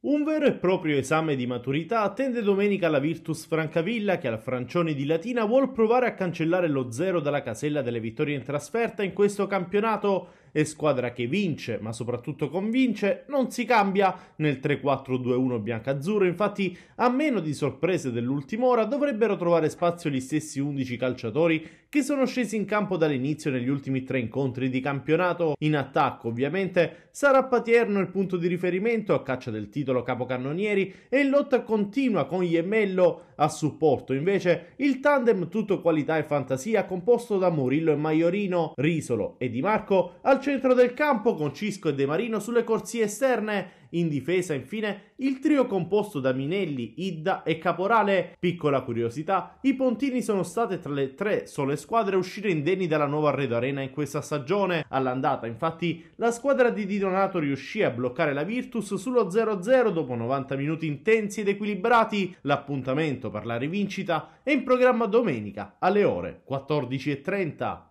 Un vero e proprio esame di maturità attende domenica la Virtus Francavilla che al Francione di Latina vuol provare a cancellare lo zero dalla casella delle vittorie in trasferta in questo campionato e squadra che vince, ma soprattutto convince, non si cambia nel 3-4-2-1 biancazzurro. Infatti, a meno di sorprese dell'ultima ora, dovrebbero trovare spazio gli stessi 11 calciatori che sono scesi in campo dall'inizio negli ultimi tre incontri di campionato. In attacco, ovviamente, sarà Patierno il punto di riferimento a caccia del titolo capocannonieri e in lotta continua con Iemello a supporto. Invece, il tandem tutto qualità e fantasia composto da Murillo e Maiorino, Risolo e Di Marco al centro centro del campo con Cisco e De Marino sulle corsie esterne. In difesa, infine, il trio composto da Minelli, Idda e Caporale. Piccola curiosità, i Pontini sono state tra le tre sole squadre a uscire indenni dalla nuova Arredo Arena in questa stagione. All'andata, infatti, la squadra di Di Donato riuscì a bloccare la Virtus sullo 0-0 dopo 90 minuti intensi ed equilibrati. L'appuntamento per la rivincita è in programma domenica alle ore 14.30.